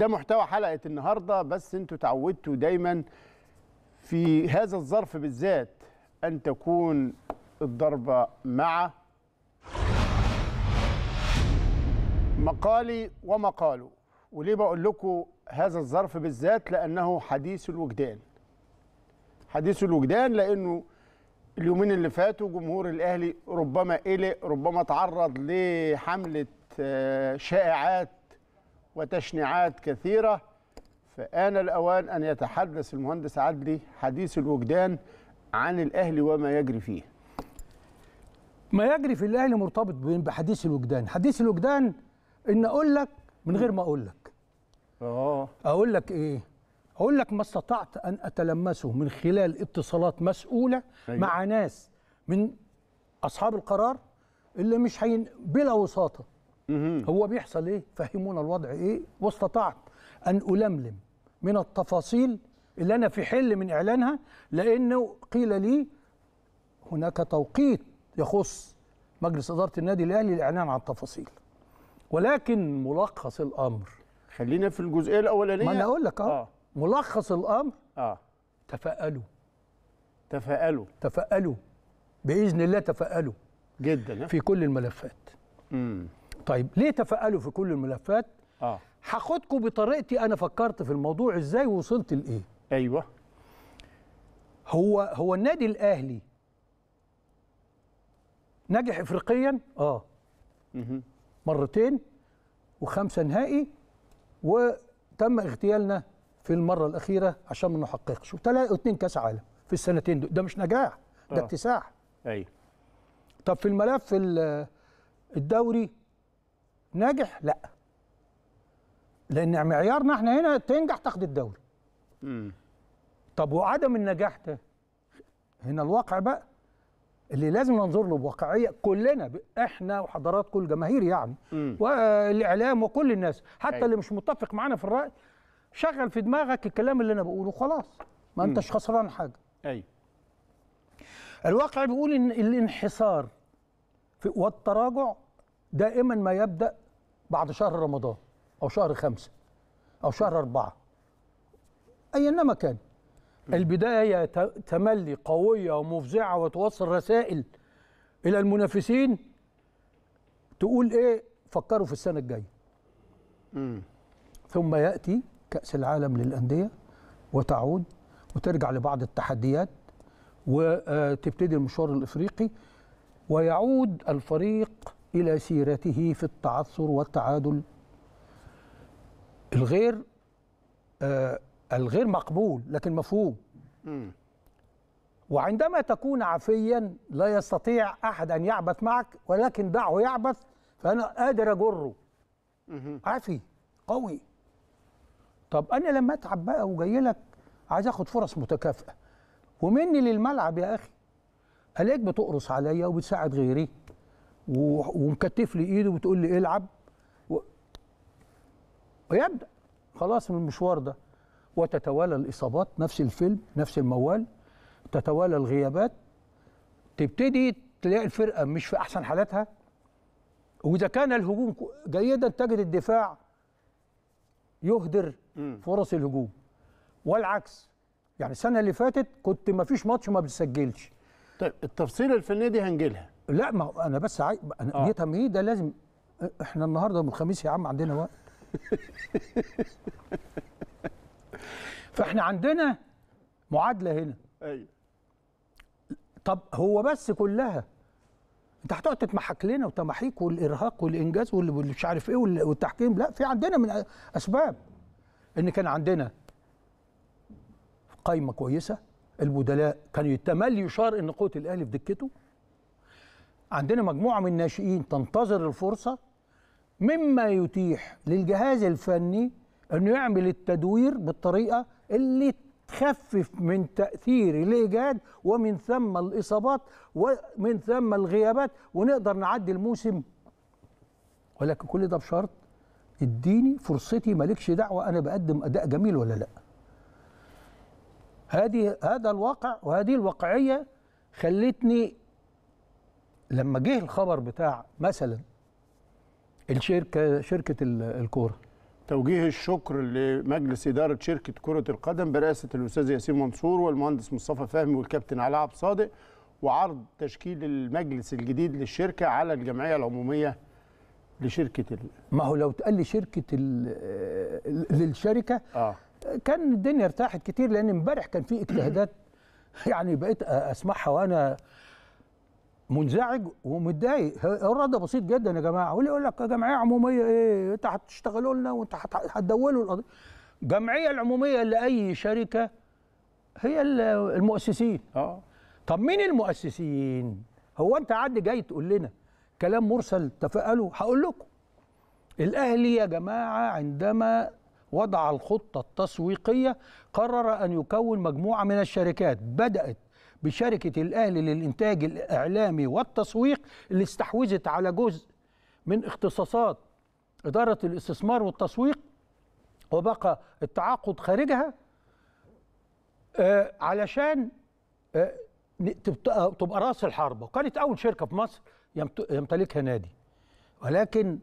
ده محتوى حلقه النهارده بس انتوا تعودتوا دايما في هذا الظرف بالذات ان تكون الضربه مع مقالي ومقاله وليه بقول لكم هذا الظرف بالذات لانه حديث الوجدان حديث الوجدان لانه اليومين اللي فاتوا جمهور الاهلي ربما قلق ربما تعرض لحمله آه، شائعات وتشنيعات كثيرة فآن الأوان أن يتحدث المهندس عدلي حديث الوجدان عن الأهلي وما يجري فيه ما يجري في الأهلي مرتبط بحديث الوجدان حديث الوجدان إن أقول لك من غير ما أقول لك آه. أقول لك إيه أقول لك ما استطعت أن أتلمسه من خلال اتصالات مسؤولة أيوة. مع ناس من أصحاب القرار اللي مش حين بلا وساطة هو بيحصل ايه فهمونا الوضع ايه واستطعت ان الملم من التفاصيل اللي انا في حل من اعلانها لانه قيل لي هناك توقيت يخص مجلس اداره النادي الاهلي الاعلان عن التفاصيل ولكن ملخص الامر خلينا في الجزئيه الاولانيه ما انا اقول لك اه ملخص الامر اه تفاءلوا تفاءلوا تفاءلوا باذن الله تفاءلوا جدا في كل الملفات امم طيب ليه تفاءلوا في كل الملفات اه هاخدكم بطريقتي انا فكرت في الموضوع ازاي ووصلت لايه ايوه هو هو النادي الاهلي نجح افريقيا اه مه. مرتين وخمسه نهائي وتم اغتيالنا في المره الاخيره عشان ما نحققش وثلاثه اثنين كاس عالم في السنتين دول ده مش نجاح ده اكتساح آه. ايوه طب في الملف الدوري ناجح لا لان معيارنا احنا هنا تنجح تاخد الدوري طب وعدم النجاح ده هنا الواقع بقى اللي لازم ننظر له بواقعيه كلنا احنا وحضراتكم الجماهير يعني والاعلام وكل الناس حتى أي. أيوة. اللي مش متفق معانا في الراي شغل في دماغك الكلام اللي انا بقوله خلاص ما انتش خسران حاجه ايوه الواقع بيقول ان الانحسار والتراجع دائما ما يبدا بعد شهر رمضان أو شهر خمسة أو شهر أربعة أينما كان البداية تملي قوية ومفزعة وتوصل رسائل إلى المنافسين تقول إيه فكروا في السنة الجاية ثم يأتي كأس العالم للأندية وتعود وترجع لبعض التحديات وتبتدي آه، المشوار الإفريقي ويعود الفريق إلى سيرته في التعثر والتعادل الغير آه الغير مقبول لكن مفهوم وعندما تكون عفيا لا يستطيع أحد أن يعبث معك ولكن دعه يعبث فأنا قادر أجره عفي قوي طب أنا لما أتعب بقى وجاي لك عايز أخد فرص متكافئة ومني للملعب يا أخي ألاقيك بتقرص عليا وبتساعد غيري ومكتف لي ايده وتقول لي العب و... ويبدا خلاص من المشوار ده وتتوالى الاصابات نفس الفيلم نفس الموال تتوالى الغيابات تبتدي تلاقي الفرقه مش في احسن حالاتها واذا كان الهجوم جيدا تجد الدفاع يهدر فرص الهجوم والعكس يعني السنه اللي فاتت كنت ما فيش ماتش ما بتسجلش طيب التفصيله الفنيه دي هنجيلها لا ما هو انا بس عاي... انا آه. دي تمهيد ده لازم احنا النهارده يوم الخميس يا عم عندنا وقت فاحنا عندنا معادله هنا ايوه طب هو بس كلها انت هتقعد تتمحك لنا وتمحيك والارهاق والانجاز واللي مش عارف ايه والتحكيم لا في عندنا من اسباب ان كان عندنا قايمه كويسه البدلاء كان يتملي يشار ان قوه الاهلي في دكته عندنا مجموعه من الناشئين تنتظر الفرصه مما يتيح للجهاز الفني انه يعمل التدوير بالطريقه اللي تخفف من تاثير الايجاد ومن ثم الاصابات ومن ثم الغيابات ونقدر نعدي الموسم ولكن كل ده بشرط اديني فرصتي مالكش دعوه انا بقدم اداء جميل ولا لا هذه هذا الواقع وهذه الواقعيه خلتني لما جه الخبر بتاع مثلا الشركه شركه الكوره توجيه الشكر لمجلس إدارة شركة كرة القدم برئاسة الأستاذ ياسين منصور والمهندس مصطفى فهمي والكابتن علاء عبد صادق وعرض تشكيل المجلس الجديد للشركة على الجمعية العمومية لشركة ال... ما هو لو اتقال لي شركة ال... آه، للشركة آه. كان الدنيا ارتاحت كتير لأن امبارح كان في اجتهادات يعني بقيت أسمعها وأنا منزعج ومتضايق الرد بسيط جدا يا جماعه واللي يقول لك جمعيه عموميه ايه انت هتشتغلوا لنا وانت هتدونوا القضيه الجمعيه العموميه لاي شركه هي المؤسسين اه طب مين المؤسسين هو انت عد جاي تقول لنا كلام مرسل تفائلوا هقول لكم الاهلي يا جماعه عندما وضع الخطه التسويقيه قرر ان يكون مجموعه من الشركات بدات بشركة الأهلي للإنتاج الإعلامي والتسويق اللي استحوذت على جزء من اختصاصات إدارة الاستثمار والتسويق وبقى التعاقد خارجها آه علشان آه, آه، تبقى راس الحربة وكانت أول شركة في مصر يمتلكها نادي ولكن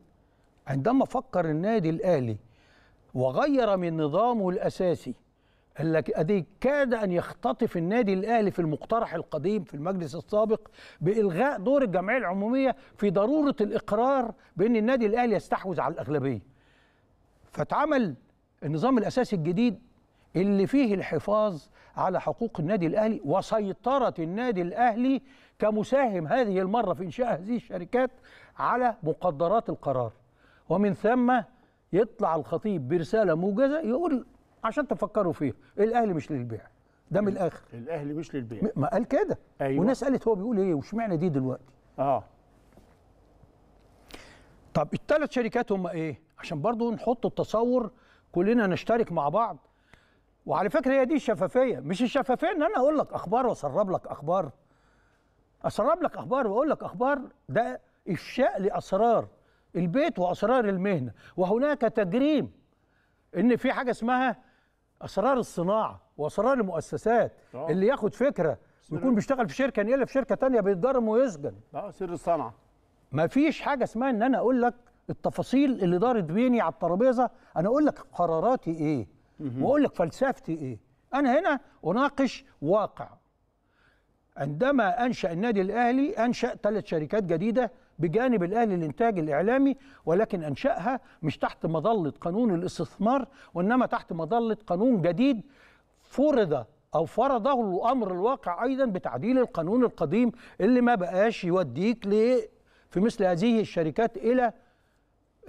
عندما فكر النادي الأهلي وغير من نظامه الأساسي الذي كاد ان يختطف النادي الاهلي في المقترح القديم في المجلس السابق بالغاء دور الجمعيه العموميه في ضروره الاقرار بان النادي الاهلي يستحوذ على الاغلبيه. فاتعمل النظام الاساسي الجديد اللي فيه الحفاظ على حقوق النادي الاهلي وسيطره النادي الاهلي كمساهم هذه المره في انشاء هذه الشركات على مقدرات القرار. ومن ثم يطلع الخطيب برساله موجزه يقول عشان تفكروا فيها الاهلي مش للبيع ده من الاخر الاهلي مش للبيع ما قال كده أيوة. والناس قالت هو بيقول ايه واشمعنى دي دلوقتي اه طب الثلاث شركات هم ايه عشان برضو نحط التصور كلنا نشترك مع بعض وعلى فكره هي دي الشفافيه مش الشفافيه ان انا اقول لك اخبار واسرب لك اخبار اسرب لك اخبار واقول لك اخبار ده افشاء لاسرار البيت واسرار المهنه وهناك تجريم ان في حاجه اسمها اسرار الصناعه واسرار المؤسسات أوه. اللي ياخد فكره ويكون بيشتغل في شركه ينقلها في شركه تانية بيتضرم ويسجن اه سر الصنعه ما فيش حاجه اسمها ان انا اقول لك التفاصيل اللي دارت بيني على الترابيزه انا اقول لك قراراتي ايه واقول لك فلسفتي ايه انا هنا اناقش واقع عندما انشا النادي الاهلي انشا ثلاث شركات جديده بجانب الأهلي الإنتاج الإعلامي ولكن أنشأها مش تحت مظلة قانون الاستثمار وإنما تحت مظلة قانون جديد فرض او فرضه الامر الواقع ايضا بتعديل القانون القديم اللي ما بقاش يوديك ل في مثل هذه الشركات الى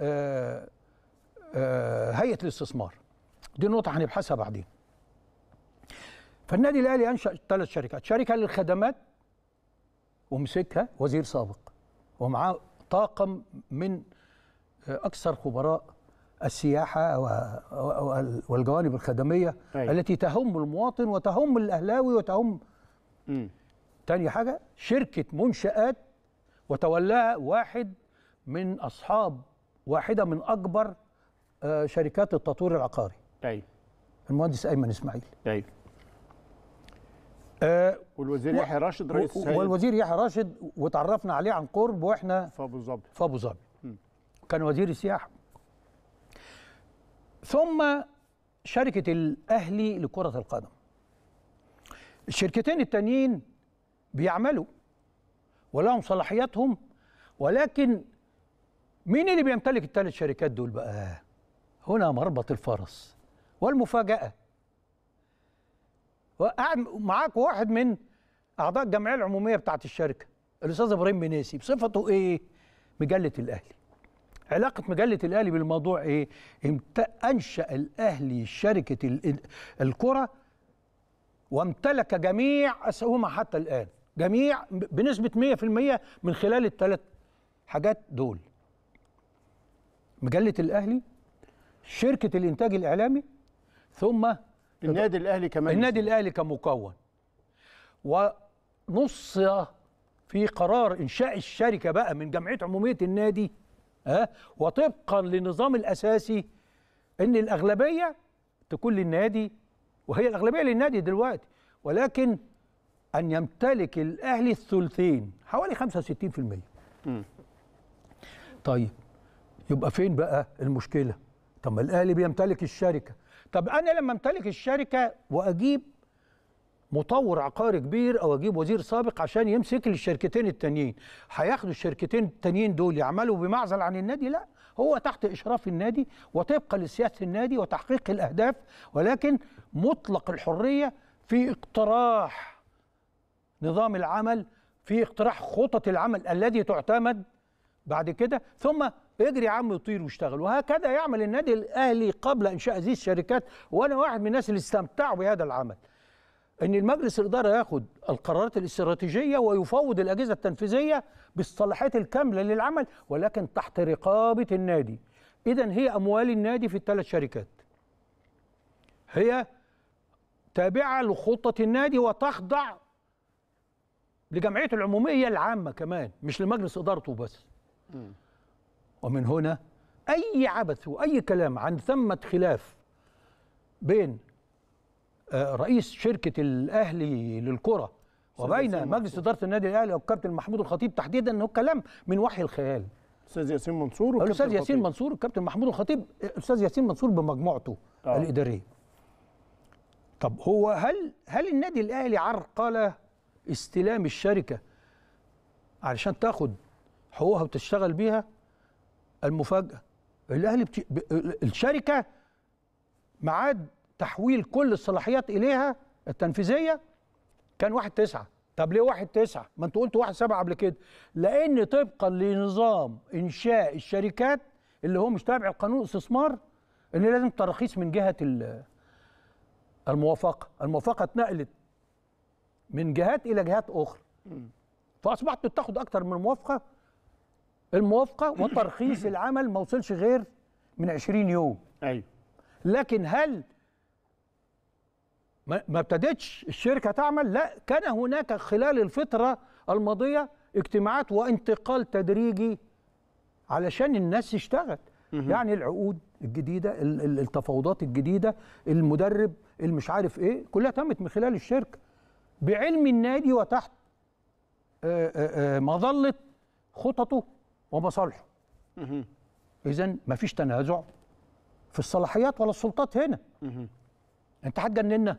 آه، آه، هيئه الاستثمار دي نقطه هنبحثها بعدين فالنادي الاهلي انشا ثلاث شركات شركه للخدمات ومسكها وزير سابق ومعاه طاقم من اكثر خبراء السياحه والجوانب الخدميه أي. طيب. التي تهم المواطن وتهم الاهلاوي وتهم م. تاني حاجه شركه منشات وتولاها واحد من اصحاب واحده من اكبر آه، شركات التطوير العقاري ايوه المهندس ايمن اسماعيل ايوه آه والوزير يحيى راشد رئيس السيد والوزير يحيى راشد وتعرفنا عليه عن قرب واحنا في ابو ظبي في ابو ظبي كان وزير السياحه ثم شركه الاهلي لكره القدم الشركتين التانيين بيعملوا ولهم صلاحياتهم ولكن مين اللي بيمتلك الثلاث شركات دول بقى هنا مربط الفرس والمفاجاه وقاعد معاك واحد من اعضاء الجمعيه العموميه بتاعه الشركه الاستاذ ابراهيم بنيسي بصفته ايه؟ مجله الاهلي. علاقه مجله الاهلي بالموضوع ايه؟ انشا الاهلي شركه الكره وامتلك جميع اسهمها حتى الان، جميع بنسبه 100% من خلال الثلاث حاجات دول. مجله الاهلي شركه الانتاج الاعلامي ثم النادي الاهلي كمان النادي الاهلي كمكون ونص في قرار انشاء الشركه بقى من جمعيه عموميه النادي ها وطبقا للنظام الاساسي ان الاغلبيه تكون للنادي وهي الاغلبيه للنادي دلوقتي ولكن ان يمتلك الاهلي الثلثين حوالي 65% طيب يبقى فين بقى المشكله طب ما الاهلي بيمتلك الشركه طب انا لما امتلك الشركه واجيب مطور عقاري كبير او اجيب وزير سابق عشان يمسك لي الشركتين التانيين هياخدوا الشركتين التانيين دول يعملوا بمعزل عن النادي لا هو تحت اشراف النادي وطبقا لسياسه النادي وتحقيق الاهداف ولكن مطلق الحريه في اقتراح نظام العمل في اقتراح خطط العمل الذي تعتمد بعد كده ثم اجري يا عم وطير واشتغل وهكذا يعمل النادي الاهلي قبل انشاء هذه الشركات وانا واحد من الناس اللي استمتعوا بهذا العمل ان المجلس الاداره ياخد القرارات الاستراتيجيه ويفوض الاجهزه التنفيذيه بالصلاحيات الكامله للعمل ولكن تحت رقابه النادي اذا هي اموال النادي في الثلاث شركات هي تابعه لخطه النادي وتخضع لجمعيه العموميه العامه كمان مش لمجلس ادارته بس م. ومن هنا أي عبث وأي كلام عن ثمة خلاف بين آه، رئيس شركة الأهلي للكرة وبين مجلس إدارة النادي الأهلي والكابتن محمود الخطيب تحديدا أنه كلام من وحي الخيال أستاذ ياسين منصور والكابتن الأستاذ ياسين منصور والكابتن محمود الخطيب أستاذ ياسين منصور بمجموعته آه. الإدارية طب هو هل هل النادي الأهلي عرقلة استلام الشركة علشان تاخد حقوقها وتشتغل بيها المفاجاه الاهلي بت... الشركه معاد تحويل كل الصلاحيات اليها التنفيذيه كان 1 9 طب ليه 1 9 ما انت قلت 1 7 قبل كده لان طبقا لنظام انشاء الشركات اللي هو مش تابع القانون الاستثمار ان لازم تراخيص من جهه الموافقه الموافقه اتنقلت من جهات الى جهات اخرى فاصبحت بتاخد اكتر من موافقه الموافقه وترخيص العمل ما وصلش غير من 20 يوم ايوه لكن هل ما ابتدتش الشركه تعمل لا كان هناك خلال الفتره الماضيه اجتماعات وانتقال تدريجي علشان الناس تشتغل يعني العقود الجديده التفاوضات الجديده المدرب المش عارف ايه كلها تمت من خلال الشركه بعلم النادي وتحت آه، آه، آه، مظله خططه ومصالحه اذا مفيش تنازع في الصلاحيات ولا السلطات هنا انت هتجننا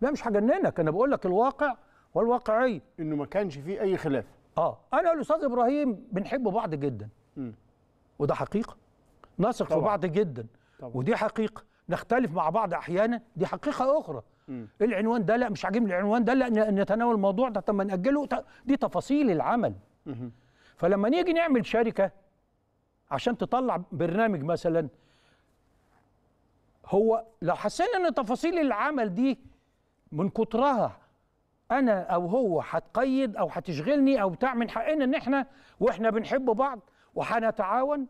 لا مش هجننك انا بقول لك الواقع والواقعيه انه ما كانش فيه اي خلاف اه انا والاستاذ ابراهيم بنحب بعض جدا وده حقيقه نثق في بعض جدا طبعا. ودي حقيقه نختلف مع بعض احيانا دي حقيقه اخرى مم. العنوان ده لا مش عاجبني العنوان ده لا نتناول الموضوع ده طب ما ناجله دي تفاصيل العمل مم. فلما نيجي نعمل شركه عشان تطلع برنامج مثلا هو لو حسينا ان تفاصيل العمل دي من كترها انا او هو هتقيد او هتشغلني او بتاع من حقنا ان احنا واحنا بنحب بعض وهنتعاون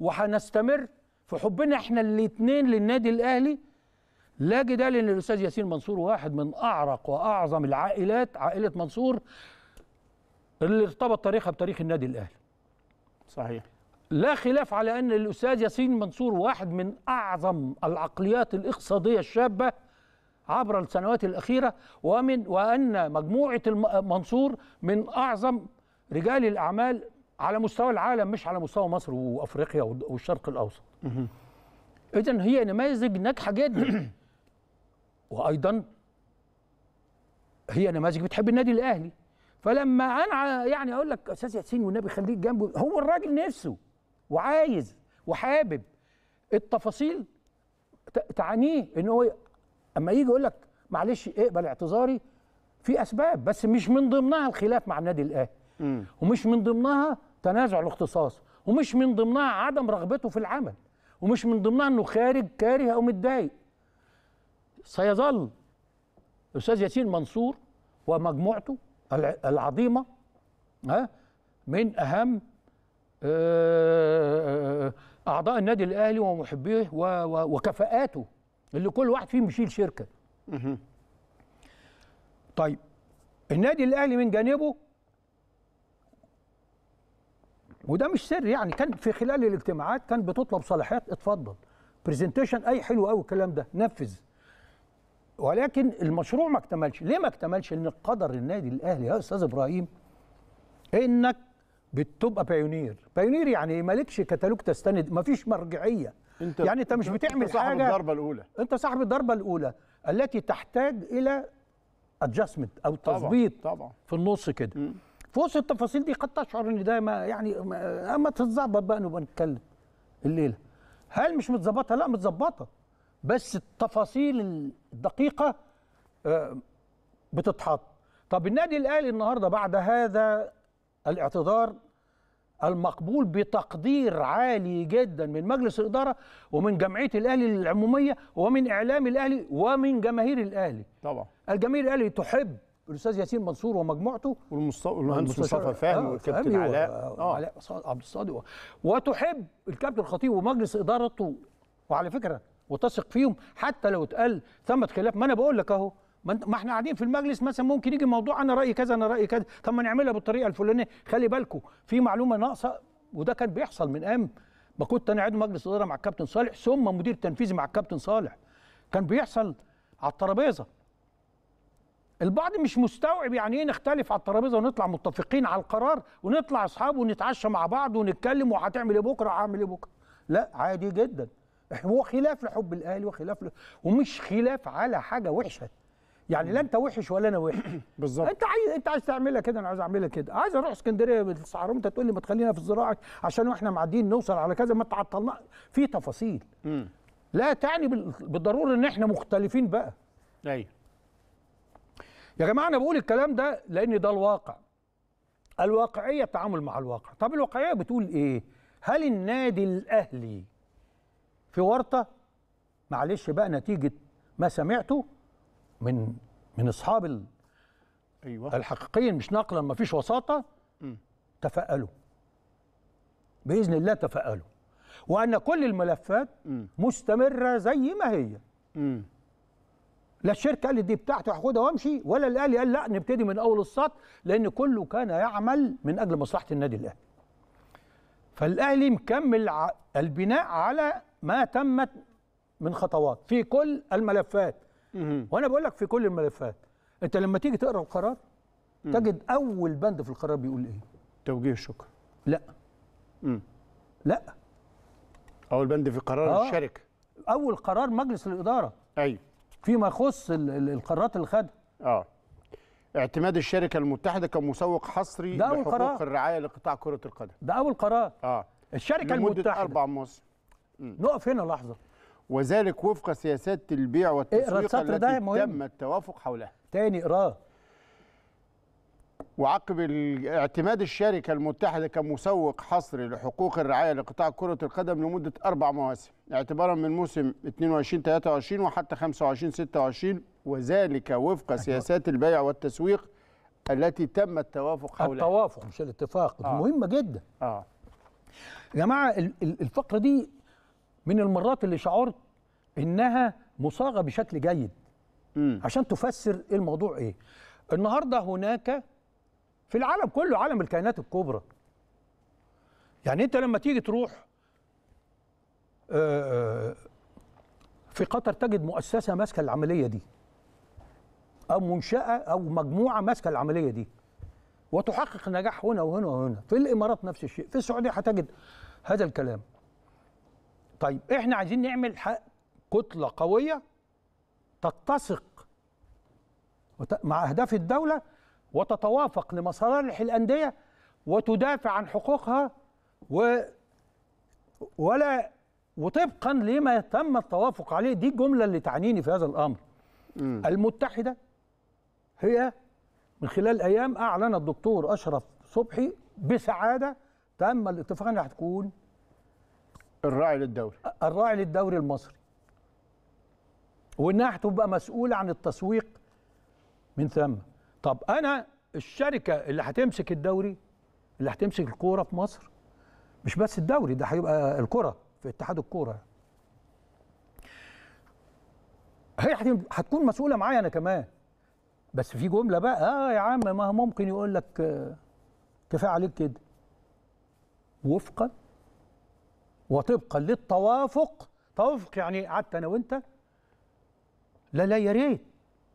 وهنستمر في حبنا احنا الاثنين للنادي الاهلي لا جدال ان الاستاذ ياسين منصور واحد من اعرق واعظم العائلات عائله منصور اللي ارتبط تاريخها بتاريخ النادي الاهلي صحيح لا خلاف على ان الاستاذ ياسين منصور واحد من اعظم العقليات الاقتصاديه الشابه عبر السنوات الاخيره ومن وان مجموعه منصور من اعظم رجال الاعمال على مستوى العالم مش على مستوى مصر وافريقيا والشرق الاوسط اذا هي نماذج ناجحه جدا وايضا هي نماذج بتحب النادي الاهلي فلما انا يعني اقول لك استاذ ياسين والنبي خليك جنبه هو الراجل نفسه وعايز وحابب التفاصيل تعنيه ان هو اما يجي يقول لك معلش اقبل اعتذاري في اسباب بس مش من ضمنها الخلاف مع النادي الاهلي ومش من ضمنها تنازع الاختصاص ومش من ضمنها عدم رغبته في العمل ومش من ضمنها انه خارج كاره او متضايق سيظل الاستاذ ياسين منصور ومجموعته العظيمه من اهم اعضاء النادي الاهلي ومحبيه وكفاءاته اللي كل واحد فيهم مشيل شركه طيب النادي الاهلي من جانبه وده مش سر يعني كان في خلال الاجتماعات كان بتطلب صلاحيات اتفضل برزنتيشن اي حلو قوي الكلام ده نفذ ولكن المشروع ما اكتملش ليه ما اكتملش ان قدر النادي الاهلي يا استاذ ابراهيم انك بتبقى بايونير بايونير يعني إيه؟ مالكش كتالوج تستند مفيش مرجعيه انت يعني انت مش بتعمل صاحب حاجه الضربه الاولى انت صاحب الضربه الاولى التي تحتاج الى ادجستمنت او تظبيط طبعا, طبعا. في النص كده م. في وسط التفاصيل دي قد تشعر ان ده ما يعني اما تتظبط بقى نبقى نتكلم الليله هل مش متظبطه لا متظبطه بس التفاصيل الدقيقة آه، بتتحط طب النادي الأهلي النهاردة بعد هذا الاعتذار المقبول بتقدير عالي جدا من مجلس الإدارة ومن جمعية الأهلي العمومية ومن إعلام الأهلي ومن جماهير الأهلي طبعا الجماهير الأهلي تحب الاستاذ ياسين منصور ومجموعته والمهندس مصطفى فهمي آه، والكابتن علاء آه، علاء عبد الصادق وتحب الكابتن الخطيب ومجلس ادارته وعلى فكره وتثق فيهم حتى لو اتقال ثمة خلاف ما انا بقول لك اهو ما احنا قاعدين في المجلس مثلا ممكن يجي موضوع انا رايي كذا انا رايي كذا طب ما نعملها بالطريقه الفلانيه خلي بالكم في معلومه ناقصه وده كان بيحصل من ايام ما كنت انا عضو مجلس اداره مع الكابتن صالح ثم مدير تنفيذي مع الكابتن صالح كان بيحصل على الترابيزه البعض مش مستوعب يعني ايه نختلف على الترابيزه ونطلع متفقين على القرار ونطلع اصحاب ونتعشى مع بعض ونتكلم وهتعمل ايه بكره هعمل ايه بكره لا عادي جدا هو خلاف لحب الاهلي وخلاف ل... ومش خلاف على حاجه وحشه يعني لا انت وحش ولا انا وحش بالظبط انت عايز انت عايز تعملها كده انا عايز اعملها كده عايز اروح اسكندريه بالصحراء انت تقول لي ما تخلينا في زراعك عشان واحنا معديين نوصل على كذا ما تعطلنا في تفاصيل لا تعني بالضروره ان احنا مختلفين بقى ايوه يا جماعه انا بقول الكلام ده لان ده الواقع الواقعيه التعامل مع الواقع طب الواقعيه بتقول ايه هل النادي الاهلي في ورطه معلش بقى نتيجه ما سمعته من من اصحاب ال... ايوه الحقيقيين مش نقلا ما فيش وساطه م. باذن الله تفائلوا وان كل الملفات م. مستمره زي ما هي م. لا الشركه قالت دي بتاعتي هاخدها وامشي ولا الاهلي قال قال لا نبتدي من اول السطر لان كله كان يعمل من اجل مصلحه النادي الاهلي فالاهلي مكمل البناء على ما تمت من خطوات في كل الملفات وانا بقول لك في كل الملفات انت لما تيجي تقرا القرار تجد اول بند في القرار بيقول ايه توجيه الشكر لا مم. لا اول بند في قرار آه. الشركه اول قرار مجلس الاداره ايوه فيما يخص القرارات اللي خدها اه اعتماد الشركه المتحده كمسوق حصري ده أول لحقوق قرار. الرعايه لقطاع كره القدم ده اول قرار اه الشركه المتحده اربع مواسم نقف هنا لحظه وذلك وفق سياسات البيع والتسويق التي تم التوافق حولها تاني اقراه وعقب اعتماد الشركة المتحدة كمسوق حصري لحقوق الرعاية لقطاع كرة القدم لمدة أربع مواسم اعتبارا من موسم 22-23 وحتى 25-26 وذلك وفق أيوة. سياسات البيع والتسويق التي تم التوافق حولها التوافق مش الاتفاق آه. مهمة جدا آه. يا جماعة الفقرة دي من المرات اللي شعرت انها مصاغه بشكل جيد م. عشان تفسر إيه الموضوع ايه النهارده هناك في العالم كله عالم الكائنات الكبرى يعني انت لما تيجي تروح آه، آه، في قطر تجد مؤسسه ماسكه العمليه دي او منشاه او مجموعه ماسكه العمليه دي وتحقق نجاح هنا وهنا وهنا في الامارات نفس الشيء في السعوديه هتجد هذا الكلام طيب احنا عايزين نعمل كتله قويه تتسق مع اهداف الدوله وتتوافق لمصالح الانديه وتدافع عن حقوقها و ولا وطبقا لما تم التوافق عليه دي الجمله اللي تعنيني في هذا الامر م. المتحده هي من خلال ايام اعلن الدكتور اشرف صبحي بسعاده تم الاتفاق انها هتكون الراعي للدوري الراعي للدوري المصري وانها هتبقى مسؤوله عن التسويق من ثم طب انا الشركه اللي هتمسك الدوري اللي هتمسك الكوره في مصر مش بس الدوري ده هيبقى الكره في اتحاد الكوره هي هتكون مسؤوله معايا انا كمان بس في جمله بقى اه يا عم ما ممكن يقول لك آه، كفايه عليك كده وفقا وطبقا للتوافق توافق يعني قعدت انا وانت لا لا يا ريت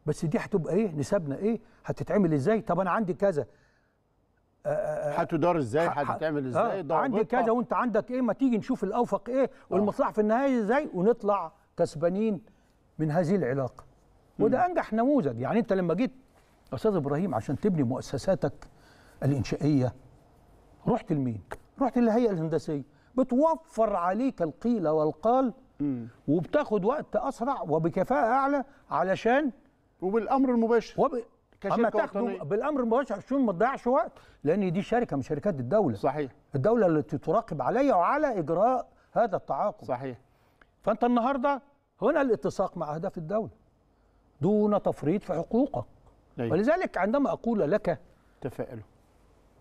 بس دي هتبقى ايه نسبنا ايه هتتعمل ازاي طب انا عندي كذا آه، آه، آه، هتدار ازاي هتتعمل ازاي آه عندي كذا وانت عندك ايه ما تيجي نشوف الاوفق ايه والمصلحه في النهايه ازاي ونطلع كسبانين من هذه العلاقه وده انجح نموذج يعني انت لما جيت استاذ ابراهيم عشان تبني مؤسساتك الانشائيه رحت لمين رحت للهيئه الهندسيه بتوفر عليك القيل والقال وبتاخد وقت اسرع وبكفاءه اعلى علشان وبالامر المباشر وب... اما تاخده بالامر المباشر عشان ما تضيعش وقت لان دي شركه من شركات الدوله صحيح الدوله التي تراقب عليا وعلى اجراء هذا التعاقد صحيح فانت النهارده هنا الاتساق مع اهداف الدوله دون تفريط في حقوقك أيوة. ولذلك عندما اقول لك تفائلوا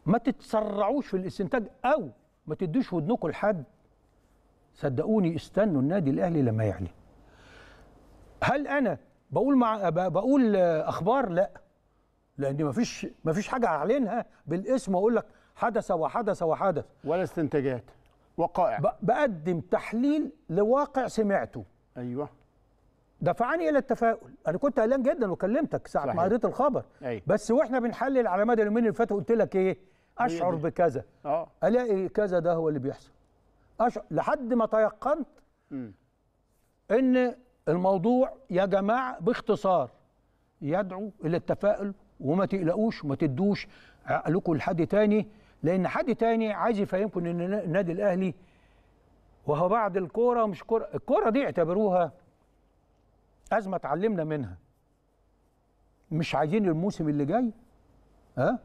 ما تتسرعوش في الاستنتاج او ما تدوش ودنكم لحد صدقوني استنوا النادي الاهلي لما يعلي هل انا بقول مع بقول اخبار لا لان ما فيش ما فيش حاجه اعلنها بالاسم واقول لك حدث وحدث وحدث ولا استنتاجات وقائع بقدم تحليل لواقع سمعته ايوه دفعني الى التفاؤل انا كنت قلقان جدا وكلمتك ساعه ما قريت الخبر أي. بس واحنا بنحلل على مدى اليومين اللي فاتوا قلت لك ايه اشعر بكذا اه الاقي إيه كذا ده هو اللي بيحصل أشعر لحد ما تيقنت م. ان الموضوع يا جماعه باختصار يدعو الى التفاؤل وما تقلقوش وما تدوش عقلكم لحد تاني لان حد تاني عايز يفهمكم ان النادي الاهلي وهو بعد الكوره مش كوره الكوره دي اعتبروها ازمه اتعلمنا منها مش عايزين الموسم اللي جاي ها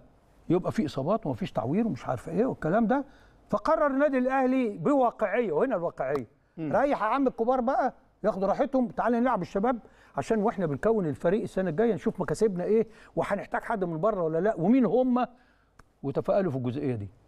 يبقى في اصابات ومفيش تعوير ومش عارف ايه والكلام ده فقرر النادي الاهلي بواقعيه وهنا الواقعيه ريح يا عم الكبار بقى ياخدوا راحتهم تعالى نلعب الشباب عشان واحنا بنكون الفريق السنه الجايه نشوف مكاسبنا ايه وهنحتاج حد من بره ولا لا ومين هم وتفائلوا في الجزئيه دي